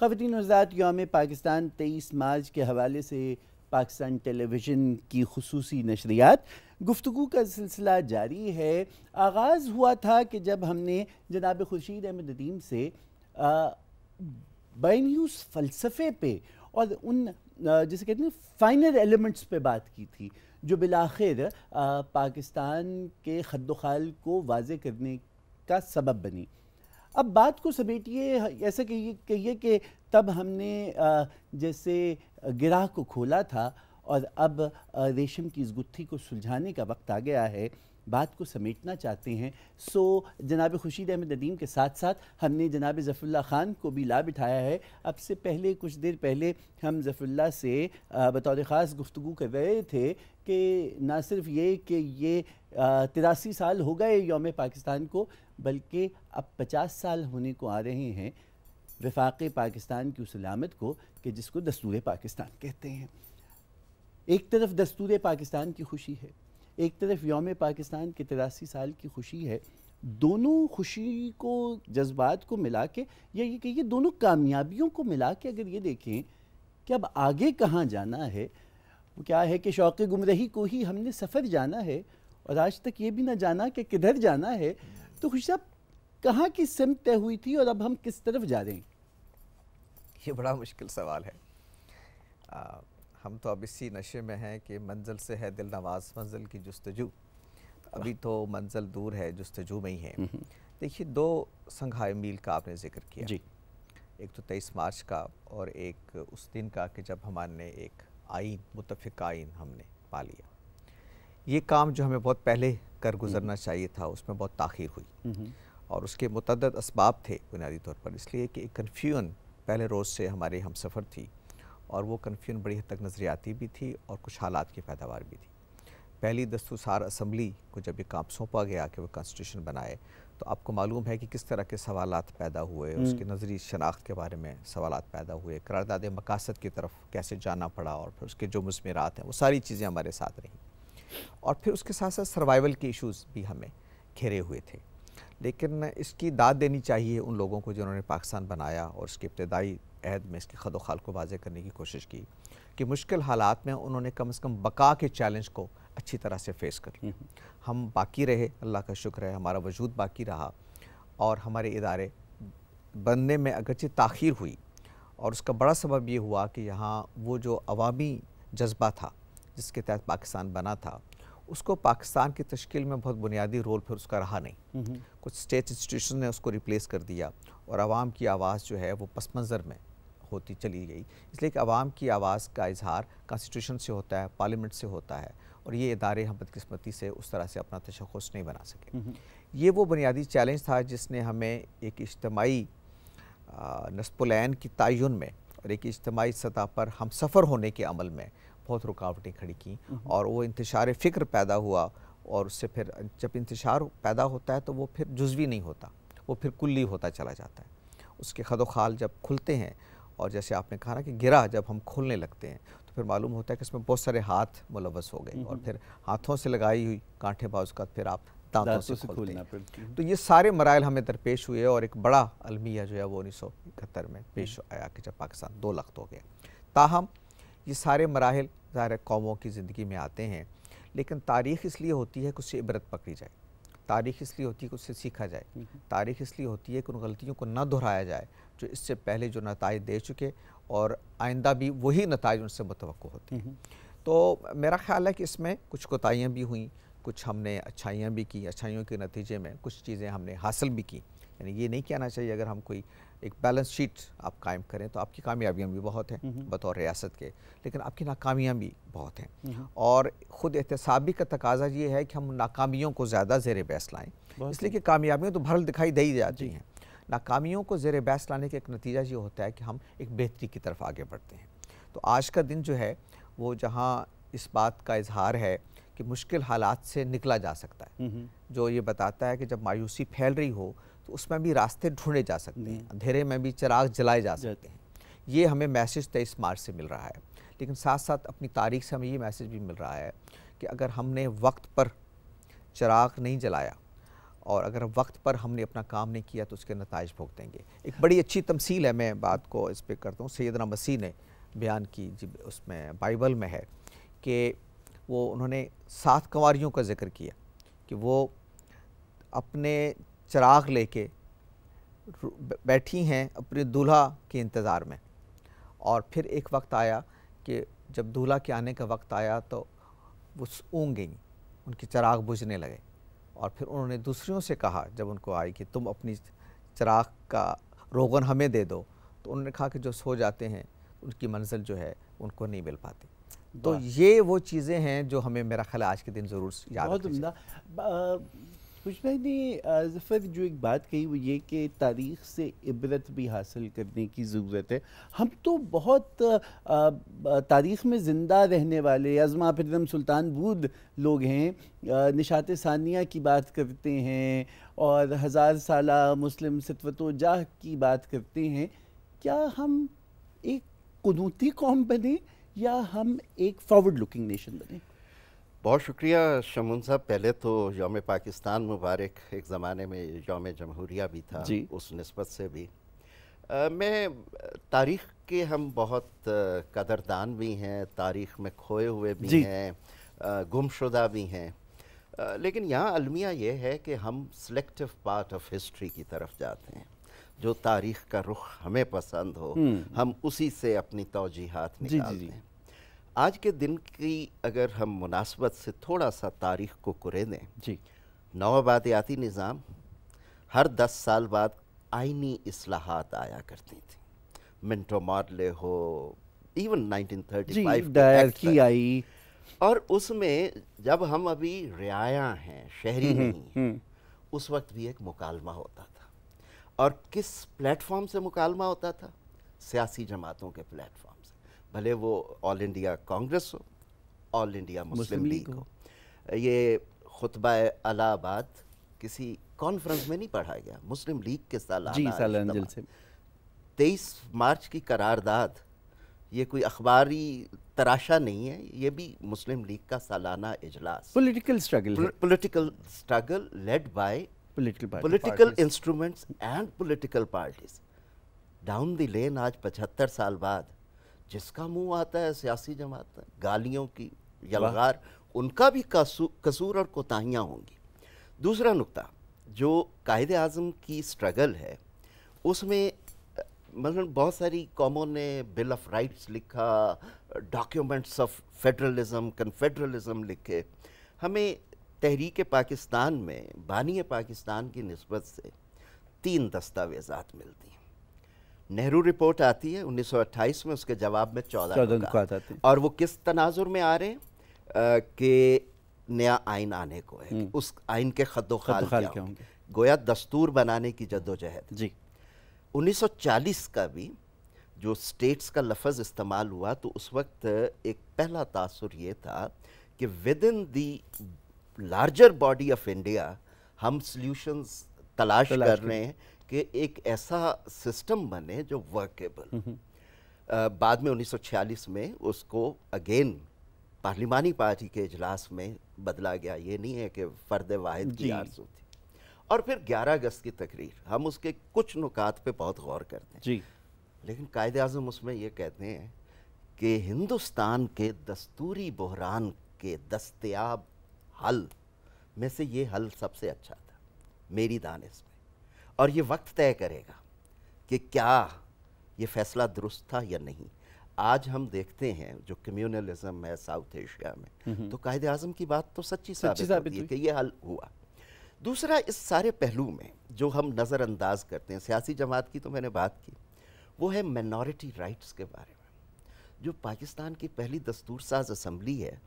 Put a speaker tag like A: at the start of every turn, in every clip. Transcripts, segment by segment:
A: खवतिन वजात योम पाकिस्तान तेईस मार्च के हवाले से पाकिस्तान टेलीविज़न की खसूस नशरियात गुफ्तु का सिलसिला जारी है आगाज़ हुआ था कि जब हमने जनाब खुर्शीद अहमद नदीम से बैनूस फ़लसफ़े पे और उन जिसे कहते हैं फाइनल एलिमेंट्स पे बात की थी जो बिलाखिर पाकिस्तान के खदोखाल को वाज करने का सबब बनी अब बात को समेटिए ऐसा कहिए कहिए कि तब हमने जैसे गिराह को खोला था और अब रेशम की इस गुत्थी को सुलझाने का वक्त आ गया है बात को समेटना चाहते हैं सो जनाब खुशीद अहमद नदीम के साथ साथ हमने जनाब ज़फ़रुल्ला ख़ान को भी ला बिठाया है अब से पहले कुछ देर पहले हम ज़फ़रुल्ला से बतौर ख़ास गुफ्तु कर रहे थे कि ना सिर्फ ये कि ये तिरासी साल हो गए योम पाकिस्तान को बल्कि अब 50 साल होने को आ रहे हैं वफाक़ पाकिस्तान की उस अलामत को कि जिसको दस्तूर पाकिस्तान कहते हैं एक तरफ दस्तूर पाकिस्तान की खुशी है एक तरफ योम पाकिस्तान के तिरासी साल की खुशी है दोनों खुशी को जज्बात को मिला के या ये कहिए दोनों कामयाबियों को मिला के अगर ये देखें कि अब आगे कहाँ जाना है वो क्या है कि शौक़ गुमरही को ही हमने सफ़र जाना है और आज तक ये भी ना जाना कि किधर जाना है तो खुशी साहब कहाँ की सिम तय हुई थी और अब हम किस तरफ जा रहे हैं
B: ये बड़ा मुश्किल सवाल है आ, हम तो अब इसी नशे में हैं कि मंजिल से है दिल नवाज मंजिल की जस्तजू अभी तो मंजिल दूर है जस्तजू में ही है हम्म, हम्म। देखिए दो संघाई मील का आपने जिक्र किया जी एक तो तेईस मार्च का और एक उस दिन का कि जब हमारे एक आइन मुतफ़ आइन हमने पा लिया ये काम जो हमें बहुत पहले कर हम्म। गुजरना चाहिए था उसमें बहुत ताखिर हुई हम्म। और उसके मतदद इसबाब थे बुनियादी तौर पर इसलिए कि एक कन्फ्यूजन पहले रोज़ से हमारे हम सफ़र थी और वो कन्फ्यूजन बड़ी हद तक नज़रियाती भी थी और कुछ हालात की पैदावार भी थी पहली दस्तूसार असम्बली को जब ये काम सौंपा गया कि वो कॉन्स्टिट्यूशन बनाए तो आपको मालूम है कि किस तरह के सवाल पैदा हुए हम्म। उसके नज़री शनाख्त के बारे में सवाल पैदा हुए करारदाद मकासद की तरफ कैसे जाना पड़ा और फिर उसके जो मजमरात हैं वो सारी चीज़ें हमारे साथ रहीं और फिर उसके साथ साथ सर्वाइवल के इश्यूज भी हमें घेरे हुए थे लेकिन इसकी दाद देनी चाहिए उन लोगों को जिन्होंने पाकिस्तान बनाया और उसके इब्तदाई अहद में इसके खद खाल को वाजे करने की कोशिश की कि मुश्किल हालात में उन्होंने कम से कम बका के चैलेंज को अच्छी तरह से फेस कर लिया हम बाकी रहे अल्लाह का शुक्र है हमारा वजूद बाकी रहा और हमारे इदारे बनने में अगरचे ताखिर हुई और उसका बड़ा सबब ये हुआ कि यहाँ वो जो अवामी जज्बा था जिसके तहत पाकिस्तान बना था उसको पाकिस्तान की तश्कील में बहुत बुनियादी रोल फिर उसका रहा नहीं कुछ स्टेट इंस्टीट्यूशन ने उसको रिप्लेस कर दिया और आवाम की आवाज़ जो है वो पस मंज़र में होती चली गई इसलिए कि आवाम की आवाज़ का इजहार कॉन्स्टिट्यूशन से होता है पार्लियामेंट से होता है और ये इदारे हम बदकस्मती से उस तरह से अपना तशखस नहीं बना सके ये वो बुनियादी चैलेंज था जिसने हमें एक इज्तमाही नस्पुलैन की तयन में और एक इज्तमाही सतह पर हम सफ़र होने के अमल में बहुत रुकावटें खड़ी की हम्म। और वो इंतशार फ़िक्र पैदा हुआ और उससे फिर जब इंतशार पैदा होता है तो वो फिर जुजवी नहीं होता वो फिर कुल्ली होता चला जाता है उसके खदोखाल खाल जब खुलते हैं और जैसे आपने कहा ना कि गिरा जब हम खुलने लगते हैं तो फिर मालूम होता है कि इसमें बहुत सारे हाथ मुलवस हो गए और हम्म। फिर हाथों से लगाई हुई कांठे बाज का फिर आप दांतों से, से हैं तो ये सारे मराइल हमें दरपेश हुए और एक बड़ा अलमिया जो है वो उन्नीस में पेश हम्म। आया कि जब पाकिस्तान दो लख्त हो गया ताहम ये सारे मराहल ज़ाहिर कौमों की ज़िंदगी में आते हैं लेकिन तारीख इसलिए होती है कि उससे इबरत पकड़ी जाए तारीख इसलिए होती है कि उससे सीखा जाए तारीख इसलिए होती है कि उन गलतियों को ना दोहराया जाए जो इससे पहले जो नतज दे चुके और आइंदा भी वही नतज उनसे मुतव होते हैं तो मेरा ख्याल है कि इसमें कुछ कोताहियाँ भी हुई कुछ हमने अच्छाइयाँ भी की अच्छाइयों के नतीजे में कुछ चीज़ें हमने हासिल भी की यानी ये नहीं कहना चाहिए अगर हम कोई एक बैलेंस शीट आप कायम करें तो आपकी कामयाबियाँ भी बहुत हैं हम्म। बतौर रियासत के लेकिन आपकी नाकामियाँ भी बहुत हैं हम्म। और ख़ुद एहतसाबी का तकाजा ये है कि हम नाकामियों को ज़्यादा जेर बहस लाएँ इसलिए कि कामयाबियाँ तो भरल दिखाई दे ही जाती हैं नाकामियों को जेर बहस लाने का एक नतीजा ये होता है कि हम एक बेहतरी की तरफ आगे बढ़ते हैं तो आज का दिन जो है वो जहाँ इस बात का इजहार है कि मुश्किल हालात से निकला जा सकता है हम्म। जो ये बताता है कि जब मायूसी फैल रही हो उसमें भी रास्ते ढूंढे जा सकते हैं अंधेरे में भी चिराग जलाए जा सकते हैं ये हमें मैसेज तेईस मार्च से मिल रहा है लेकिन साथ साथ अपनी तारीख से हमें ये मैसेज भी मिल रहा है कि अगर हमने वक्त पर चिराग नहीं जलाया और अगर वक्त पर हमने अपना काम नहीं किया तो उसके नतज भुगतेंगे एक बड़ी अच्छी तमसील है मैं बात को इस पर करता हूँ सैदना मसीह ने बयान की जब उसमें बाइबल में है कि वो उन्होंने सात कंवारियों का जिक्र किया कि वो अपने चराग लेके बैठी हैं अपने दूल्हा के इंतज़ार में और फिर एक वक्त आया कि जब दूल्हा के आने का वक्त आया तो वो ऊँग गई उनके चराग बुझने लगे और फिर उन्होंने दूसरियों से कहा जब उनको आई कि तुम अपनी चराग का रोगन हमें दे दो तो उन्होंने कहा कि जो सो जाते हैं उनकी मंजिल जो है उनको नहीं मिल पाती तो ये वो
A: चीज़ें हैं जो हमें मेरा ख्याल आज के दिन ज़रूर याद बहुत कुछ भाई ने ज़फ़र जो एक बात कही वो ये कि तारीख से इबरत भी हासिल करने की ज़रूरत है हम तो बहुत तारीख में ज़िंदा रहने वाले अजमा फिरम सुल्तान बूद लोग हैं निशात सानिया की बात करते हैं और हज़ार साल मुस्लिम सतवत जाह की बात करते हैं क्या हम एक कनूती कौम बने या हम एक फॉरवर्ड लुकिंग नेशन
C: बने बहुत शुक्रिया शमून साहब पहले तो योम पाकिस्तान मुबारक एक ज़माने में योम जमहूरिया भी था जी। उस नस्बत से भी आ, मैं तारीख़ के हम बहुत कदरदान भी हैं तारीख़ में खोए हुए भी हैं गुमशुदा भी हैं लेकिन यहाँ अलमिया ये है कि हम सिलेक्टिव पार्ट ऑफ हिस्ट्री की तरफ जाते हैं जो तारीख़ का रुख हमें पसंद हो हम्म। हम उसी से अपनी तोजीहत निकालते हैं आज के दिन की अगर हम मुनासबत से थोड़ा सा तारीख को कुरे दें जी नवाबादियाती निज़ाम हर दस साल बाद आइनी असलाहत आया करती थी मिनटो मार्ले हो इवन 1935 की आई और उसमें जब हम अभी रियाया हैं शहरी हम्म, नहीं हैं हम्म। उस वक्त भी एक मुकालमा होता था और किस प्लेटफॉर्म से मुकालमा होता था सियासी जमातों के प्लेटफॉर्म भले वो ऑल इंडिया कांग्रेस हो ऑल इंडिया मुस्लिम लीग हो ये खुतबा अलाहाबाद किसी कॉन्फ्रेंस में नहीं पढ़ाया गया मुस्लिम लीग के साल से तेईस मार्च की करारदाद ये कोई अखबारी तराशा नहीं है ये भी मुस्लिम लीग का सालाना इजलास
A: political struggle
C: political struggle led by political instruments and political parties down the lane आज पचहत्तर साल बाद जिसका मुंह आता है सियासी जमात गालियों की यलगार उनका भी कसूर और कोताहियाँ होंगी दूसरा नुक्ता जो कायद अजम की स्ट्रगल है उसमें मतलब बहुत सारी कॉमों ने बिल ऑफ राइट्स लिखा डॉक्यूमेंट्स ऑफ फेडरलिज्म कन्फेडरलिज्म लिखे हमें तहरीक पाकिस्तान में बानी पाकिस्तान की नस्बत से तीन दस्तावेजात मिलती हैं नेहरू रिपोर्ट आती है 1928 में उसके जवाब में चौदह और वो किस तनाजुर में आ रहे हैं कि नया आइन आने को है हम्म। उस आइन के खदो खाल क्या होंगे, गोया दस्तूर बनाने की जद्दोजहद जी 1940 का भी जो स्टेट्स का लफज इस्तेमाल हुआ तो उस वक्त एक पहला तासर ये था कि within the larger body of India हम सॉल्यूशंस तलाश, तलाश कर रहे हैं कि एक ऐसा सिस्टम बने जो वर्केबल हम्म, हम्म। बाद में 1946 में उसको अगेन पार्लिमानी पार्टी के इजलास में बदला गया ये नहीं है कि फर्द वाहिद की आरजू थी और फिर 11 अगस्त की तकरीर हम उसके कुछ नुकात पे बहुत गौर करते हैं जी लेकिन कायद अजम उसमें ये कहते हैं कि हिंदुस्तान के दस्तूरी बहरान के दस्तयाब हल में से ये हल सबसे अच्छा था मेरी दानिश और ये वक्त तय करेगा कि क्या ये फैसला दुरुस्त था या नहीं आज हम देखते हैं जो कम्युनलिज्म है साउथ एशिया में तो कायद आजम की बात तो सच्ची साबित, साबित है कि ये हल हुआ दूसरा इस सारे पहलू में जो हम नज़रअंदाज करते हैं सियासी जमात की तो मैंने बात की वो है माइनॉरिटी राइट्स के बारे में जो पाकिस्तान की पहली दस्तूर साज असम्बली है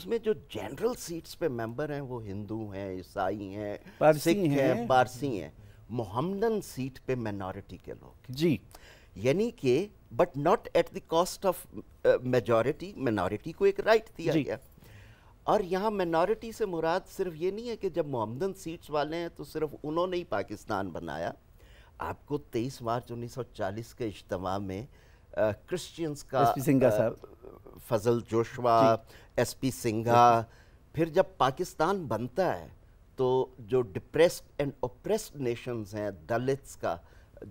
C: उसमें जो जनरल सीट्स पे मेंबर हैं वो हिंदू हैं ईसाई हैं सिख हैं पारसी हैं मोहम्मदन सीट पे माइनॉरिटी के लोग जी यानी कि but not at the cost of majority minority को एक राइट दिया गया और यहाँ माइनॉरिटी से मुराद सिर्फ ये नहीं है कि जब मोहम्मदन सीट्स वाले हैं तो सिर्फ उन्होंने ही पाकिस्तान बनाया आपको 23 मार्च 1940 के इज्तम में क्रिश्चियंस uh, का सिंघा uh, साहब फजल जोशवा एस पी सिंघा फिर जब पाकिस्तान बनता है तो जो डिप्रेस्ड एंड ओप्रेस्ड नेशंस हैं दलित्स का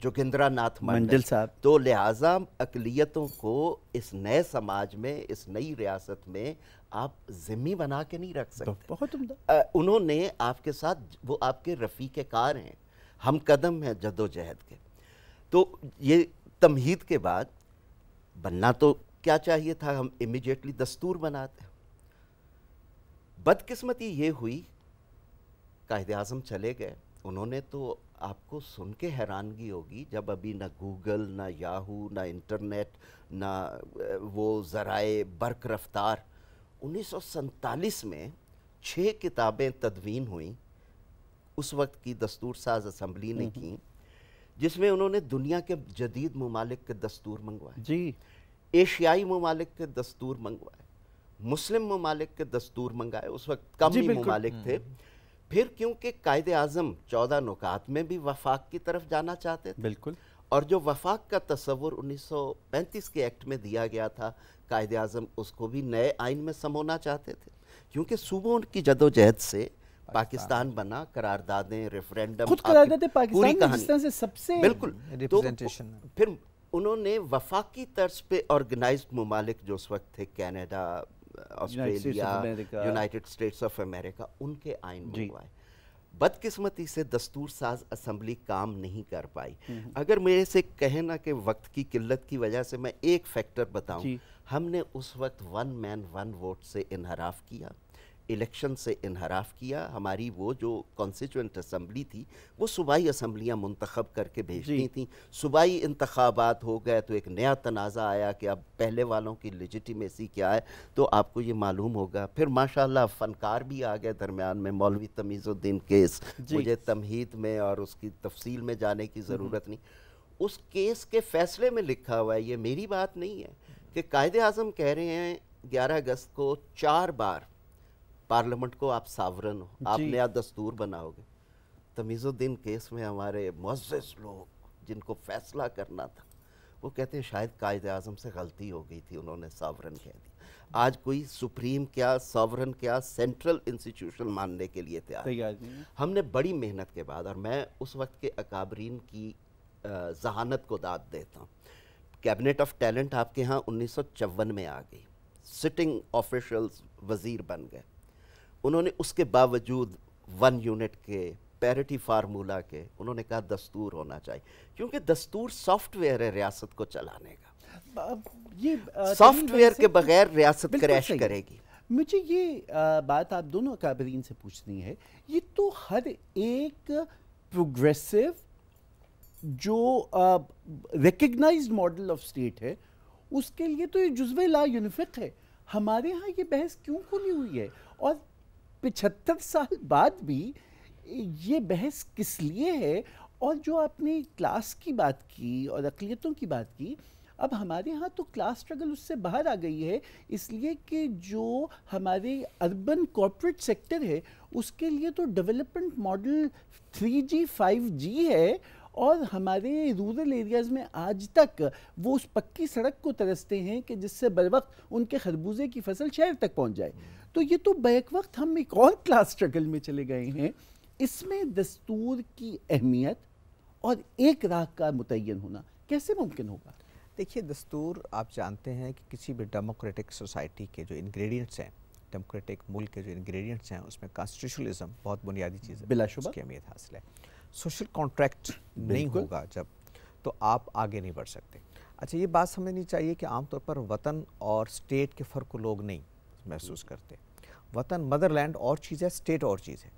C: जोगिंद्रा नाथ मंडल साहब तो लिहाजा अकलीतों को इस नए समाज में इस नई रियासत में आप जिम्मी बना के नहीं रख सकते बहुत आ, उन्होंने आपके साथ वो आपके रफ़ी के कार हैं हम कदम हैं जदोजहद के तो ये तमहीद के बाद बनना तो क्या चाहिए था हम इमिजिएटली दस्तूर बनाते बदकिस्मती ये हुई कायद अजम चले गए उन्होंने तो आपको सुन के हैरानगी होगी जब अभी ना गूगल ना याहू ना इंटरनेट ना वो ज़राए बर्क रफ्तार उन्नीस में छः किताबें तदवीन हुई उस वक्त की दस्तूर साज असम्बली ने हम्म। की जिसमें उन्होंने दुनिया के जदीद ममालिक के दस्तूर मंगवाए जी एशियाई ममालिक के दस्तूर मंगवाए मुस्लिम ममालिक के दस्तूर मंगाए उस वक्त कम ही ममालिक थे हम्म। फिर क्योंकि कायद आजम चौदह नुकात में भी वफाक की तरफ जाना चाहते थे बिल्कुल और जो वफाक का तस्वुर 1935 के एक्ट में दिया गया था कायद आजम उसको भी नए आइन में समोना चाहते थे क्योंकि सूबों की जदोजहद से पाकिस्तान बना करारदादें रेफरेंडम खुद करारदादें पाकिस्तान
A: से सबसे बिल्कुल
C: तो फिर उन्होंने वफाकी तर्ज पे ऑर्गेनाइज ममालिक जो उस वक्त थे Canada Australia United States of America उनके आइन मंगवाए बदकिस्मती से दस्तूर साज असम्बली काम नहीं कर पाई हम्म। अगर मेरे से कहे ना कि वक्त की किल्लत की वजह से मैं एक फैक्टर बताऊं हमने उस वक्त वन मैन वन वोट से इनहराफ किया इलेक्शन से इनहराफ किया हमारी वो जो कॉन्स्टिट्यूंट असम्बली थी वो सूबाई असम्बलियाँ मंतखब करके भेजती थी सूबाई इंतबात हो गए तो एक नया तनाज़ा आया कि अब पहले वालों की लेजिटिमेसी क्या है तो आपको ये मालूम होगा फिर माशाल्लाह फ़नकार भी आ गए दरमियान में मौलवी तमीज़ुद्दीन केस मुझे तमहीद में और उसकी तफसील में जाने की हम्म। ज़रूरत नहीं उस केस के फ़ैसले में लिखा हुआ है ये मेरी बात नहीं है कि कायद अजम कह रहे हैं ग्यारह अगस्त को चार बार पार्लियामेंट को आप सावरन हो आप नया दस्तूर बनाओगे तमीज़ुद्दीन केस में हमारे मज़स लोग जिनको फैसला करना था वो कहते हैं शायद कायद अजम से गलती हो गई थी उन्होंने सावरन कह दी आज कोई सुप्रीम क्या सावरन क्या सेंट्रल इंस्टीट्यूशन मानने के लिए तैयार हमने बड़ी मेहनत के बाद और मैं उस वक्त के अकाबरीन की जहानत को दाद देता हूँ कैबिनेट ऑफ टैलेंट आपके यहाँ उन्नीस में आ गई सिटिंग ऑफिशल्स वज़ीर बन गए उन्होंने उसके बावजूद वन यूनिट के पैरिटी फार्मूला के उन्होंने कहा दस्तूर होना चाहिए क्योंकि दस्तूर सॉफ्टवेयर है रियासत को चलाने
A: का ये सॉफ्टवेयर के बगैर रियासत क्रैश करेगी मुझे ये आ, बात आप दोनों काबरीन से पूछनी है ये तो हर एक प्रोग्रेसिव जो रिकग्नाइज मॉडल ऑफ स्टेट है उसके लिए तो ये जुज्व ला यूनिफिक है हमारे यहाँ ये बहस क्यों खुली हुई है और पिछहत्तर साल बाद भी ये बहस किस लिए है और जो आपने क्लास की बात की और अकलीतों की बात की अब हमारे यहाँ तो क्लास स्ट्रगल उससे बाहर आ गई है इसलिए कि जो हमारे अर्बन कॉरपोरेट सेक्टर है उसके लिए तो डेवलपमेंट मॉडल 3G 5G है और हमारे रूरल एरियाज़ में आज तक वो उस पक्की सड़क को तरसते हैं कि जिससे बर वक्त उनके खरबूजे की फसल शहर तक पहुँच जाए तो ये तो बैक वक्त हम एक और क्लास स्ट्रगल में चले गए हैं इसमें दस्तूर की अहमियत और एक राह का मुतन होना कैसे मुमकिन होगा
B: देखिए दस्तूर आप जानते हैं कि किसी भी डेमोक्रेटिक सोसाइटी के जो इंग्रेडिएंट्स हैं डेमोक्रेटिक मुल्क के जो इंग्रेडिएंट्स हैं उसमें कॉन्स्टिट्यूशनलिज्म बहुत बुनियादी चीज़ है बिलाशुबा की अहमियत हासिल है सोशल कॉन्ट्रैक्ट नहीं होगा जब तो आप आगे नहीं बढ़ सकते अच्छा ये बात समझनी चाहिए कि आमतौर पर वतन और स्टेट के फ़र्क को लोग नहीं महसूस करते वतन मदरलैंड और चीज़ है स्टेट और चीज़ है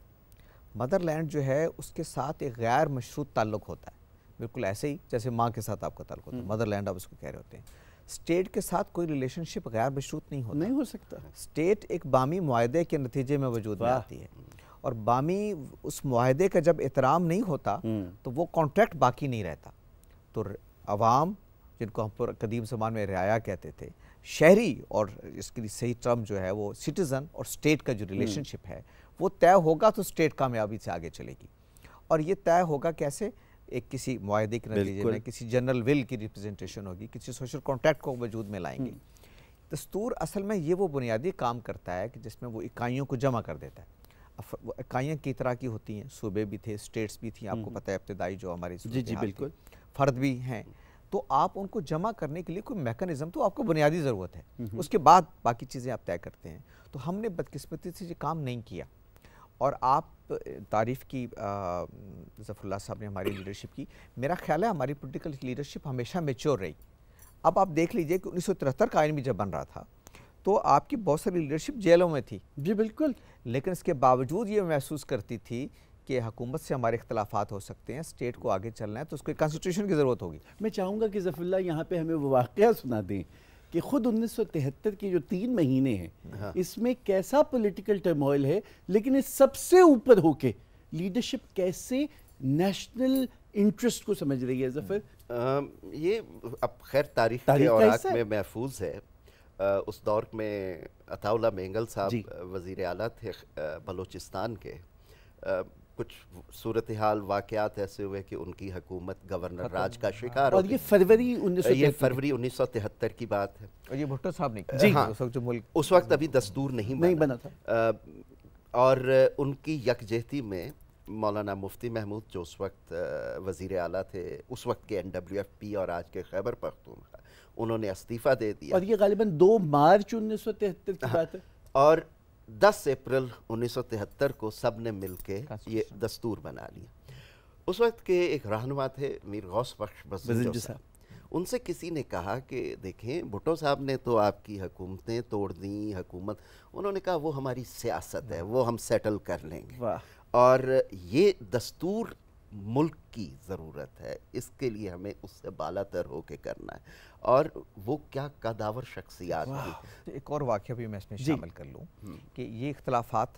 B: मदरलैंड जो है उसके साथ एक गैर मशरूत ताल्लुक होता है बिल्कुल ऐसे ही जैसे माँ के साथ आपका ताल्लुक होता है हम्म। मदरलैंड आप उसको कह रहे होते हैं स्टेट के साथ कोई रिलेशनशिप गैर मशरूत नहीं होता नहीं हो सकता स्टेट एक बामी माहदे के नतीजे में वजूद में आती है और बामी उस माहदे का जब एहतराम नहीं होता हम्म। तो वो कॉन्ट्रैक्ट बाकी नहीं रहता तो अवाम जिनको हम कदीम जमान में रियाया कहते थे शहरी और इसके लिए सही टर्म जो है वो सिटीज़न और स्टेट का जो रिलेशनशिप हम्म। है वो तय होगा तो स्टेट कामयाबी से आगे चलेगी और ये तय होगा कैसे एक किसी माहदे के नतीजे में किसी जनरल विल की रिप्रेजेंटेशन होगी किसी सोशल कॉन्ट्रैक्ट को वजूद में लाएंगे हम्म। दस्तूर असल में ये वो बुनियादी काम करता है कि जिसमें वो इकाइयों को जमा कर देता है इकाइयाँ की तरह की होती हैं सूबे भी थे स्टेट्स भी थी आपको हम्म। पता है इब्तदाई जो हमारी जी जी बिल्कुल फ़र्द भी हैं तो आप उनको जमा करने के लिए कोई मैकेनिज्म तो आपको बुनियादी ज़रूरत है हम्म, हम्म। उसके बाद बाकी चीज़ें आप तय करते हैं तो हमने बदकिस्मती से ये काम नहीं किया और आप तारीफ़ की जफरुल्ला साहब ने हमारी लीडरशिप की मेरा ख्याल है हमारी पोलिटिकल लीडरशिप हमेशा मेच्योर रही अब आप देख लीजिए कि उन्नीस का आयन भी जब बन रहा था तो आपकी बहुत सारी लीडरशिप जेलों में थी जी बिल्कुल लेकिन इसके बावजूद ये महसूस करती थी कि हकूमत से हमारे इख्तलाफात
A: हो सकते हैं स्टेट को आगे चलना है तो उसको कॉन्स्टिट्यूशन की ज़रूरत होगी मैं चाहूँगा कि जफुल्ला यहाँ पर हमें वो वाक़ सुना दें कि खुद उन्नीस सौ तिहत्तर के जो तीन महीने हैं हाँ। इसमें कैसा पॉलिटिकल टर्मोइल है लेकिन इस सबसे ऊपर होके लीडरशिप कैसे नेशनल इंटरेस्ट को समझ रही है
C: जफर ये अब खैर तारीख के औराक में महफूज है आ, उस दौर में अताउल्ला मेंगल साहब वजीर अला थे बलोचिस्तान के आ, कुछ सूरत हाल वाकत ऐसे हुए कि उनकी हुकूमत गवर्नर राज का शिकार और ये फरवरी उन्नीस ये फरवरी उन्नीस सौ तिहत्तर की बात है और ये भुट्टो साहब ने जी हाँ उस वक्त जो मुल्क उस वक्त अभी दस्तूर नहीं बना, नहीं बना था आ, और उनकी यकजहती में मौलाना मुफ्ती महमूद जो उस वक्त वजीर अला थे उस वक्त के एन डब्ल्यू एफ पी और आज के खैबर पख्तूनखा उन्होंने इस्तीफ़ा दे दिया और ये गालिबा दो मार्च उन्नीस सौ तिहत्तर की हाँ। बात है और 10 अप्रैल 1973 को सब ने मिल के ये दस्तूर बना लिया उस वक्त के एक रहनुमा थे मीर गौस बख्श साहब उनसे किसी ने कहा कि देखें भुटो साहब ने तो आपकी हुकूमतें तोड़ दी हुकूमत उन्होंने कहा वो हमारी सियासत है वो हम सेटल कर लेंगे और ये दस्तूर मुल्क की ज़रूरत है इसके लिए हमें उससे बाला तर होके करना है और वो क्या कदावर शख्सियात थी तो एक और वाक्य भी मैं इसमें शामिल कर लूँ हम्म।
B: कि ये इख्तलाफात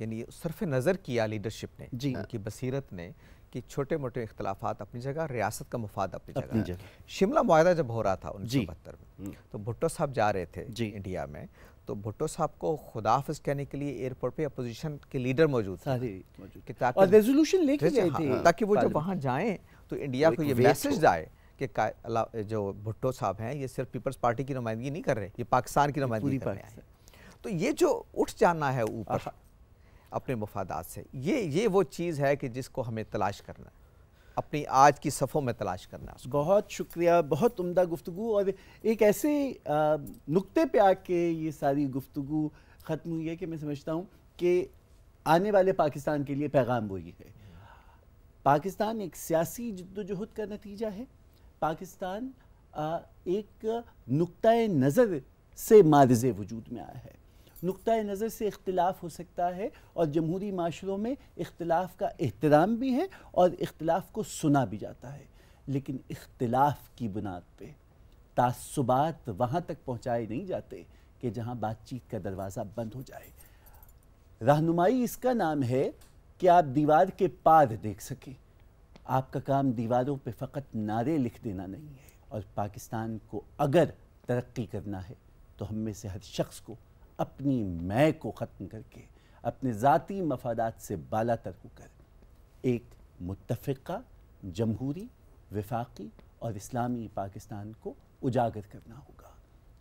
B: यानी सिर्फ नज़र किया लीडरशिप ने जी की बसीरत ने कि छोटे मोटे इख्तलाफात अपनी जगह रियासत का मुफाद अपनी, अपनी जगह शिमला माहा जब हो रहा था उन्नीस सौ बहत्तर में हम्म। तो भुट्टो साहब जा रहे थे जी इंडिया में तो भुट्टो साहब को खुदाफिज कहने के लिए एयरपोर्ट पे अपोजिशन के लीडर मौजूद थे हाँ, हाँ, ताकि वो जब वहाँ जाए तो इंडिया को ये मैसेज जाए कि जो भुट्टो साहब हैं ये सिर्फ पीपल्स पार्टी की नुमाइंदगी नहीं कर रहे ये पाकिस्तान की नुमाइंदगी कर रहे हैं तो ये जो उठ जाना है ऊपर अपने मफादात से ये ये वो चीज़ है कि जिसको हमें
A: तलाश करना है अपनी आज की सफ़ों में तलाश करना बहुत शुक्रिया बहुत उम्दा गुफ्तु और एक ऐसे नुक्ते पे आके ये सारी गुफ्तु ख़त्म हुई है कि मैं समझता हूँ कि आने वाले पाकिस्तान के लिए पैगाम वही है पाकिस्तान एक सियासी जद्दोजहद का नतीजा है पाकिस्तान एक नुक़ नज़र से मारज वजूद में आया है नुक़ नज़र से इख्तलाफ हो सकता है और जमहूरी माशरों में इख्तलाफ का एहतराम भी है और इख्तलाफ को सुना भी जाता है लेकिन इख्तलाफ की बुनियाद पर तसुबात वहाँ तक पहुँचाए नहीं जाते कि जहाँ बातचीत का दरवाज़ा बंद हो जाए रहनुमाई इसका नाम है कि आप दीवार के पार देख सकें आपका काम दीवारों पे फ़कत नारे लिख देना नहीं है और पाकिस्तान को अगर तरक्की करना है तो हम में से हर शख्स को अपनी मैं को ख़त्म करके अपने ज़ाती मफादात से बाला तक होकर एक मुतफ़ा जमहूरी विफाक़ी और इस्लामी पाकिस्तान को उजागर करना होगा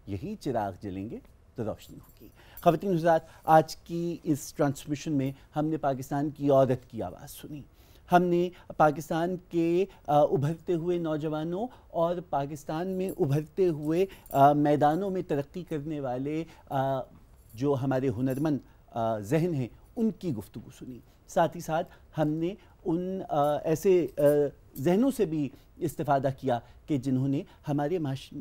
A: यही चिराग जलेंगे तो रोशनी होगी ख़वान हजरात आज की इस ट्रांसमिशन में हमने पाकिस्तान की औरत की आवाज़ सुनी हमने पाकिस्तान के उभरते हुए नौजवानों और पाकिस्तान में उभरते हुए मैदानों में तरक्की करने वाले जो हमारे हुनरमंद जहन हैं उनकी गुफ्तु सुनी साथ ही साथ हमने उन आ, ऐसे जहनों से भी इस्ता किया कि जिन्होंने हमारे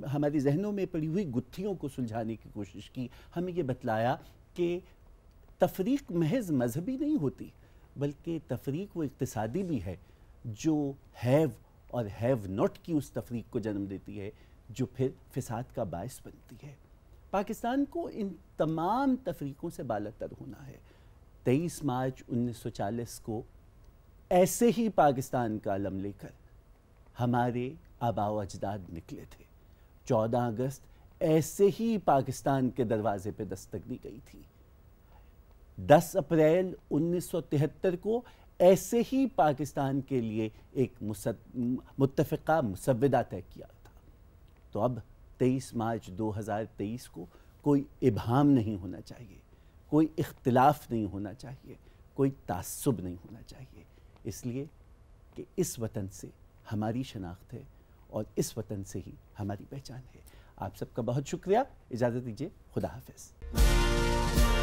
A: हमारे जहनों में पड़ी हुई गुत्थियों को सुलझाने की कोशिश की हमें ये बतलाया कि तफरीक महज मजहबी नहीं होती बल्कि तफरीक वो इकतसादी भी है जो हैव और हैव नॉट की उस तफरीक को जन्म देती है जो फिर फिसाद का बायस बनती है पाकिस्तान को इन तमाम तफरीकों से बालतर होना है तेईस मार्च 1940 को ऐसे ही पाकिस्तान का आलम लेकर हमारे आबाव अजदाद निकले थे 14 अगस्त ऐसे ही पाकिस्तान के दरवाजे पे दस्तक दी गई थी 10 अप्रैल 1973 को ऐसे ही पाकिस्तान के लिए एक मुतफ़ा मुसविदा तय किया था तो अब तेईस मार्च 2023 को कोई इबाम नहीं होना चाहिए कोई इख्तलाफ नहीं होना चाहिए कोई तसब नहीं होना चाहिए इसलिए कि इस वतन से हमारी शनाख्त है और इस वतन से ही हमारी पहचान है आप सबका बहुत शुक्रिया इजाज़त दीजिए खुदा हाफ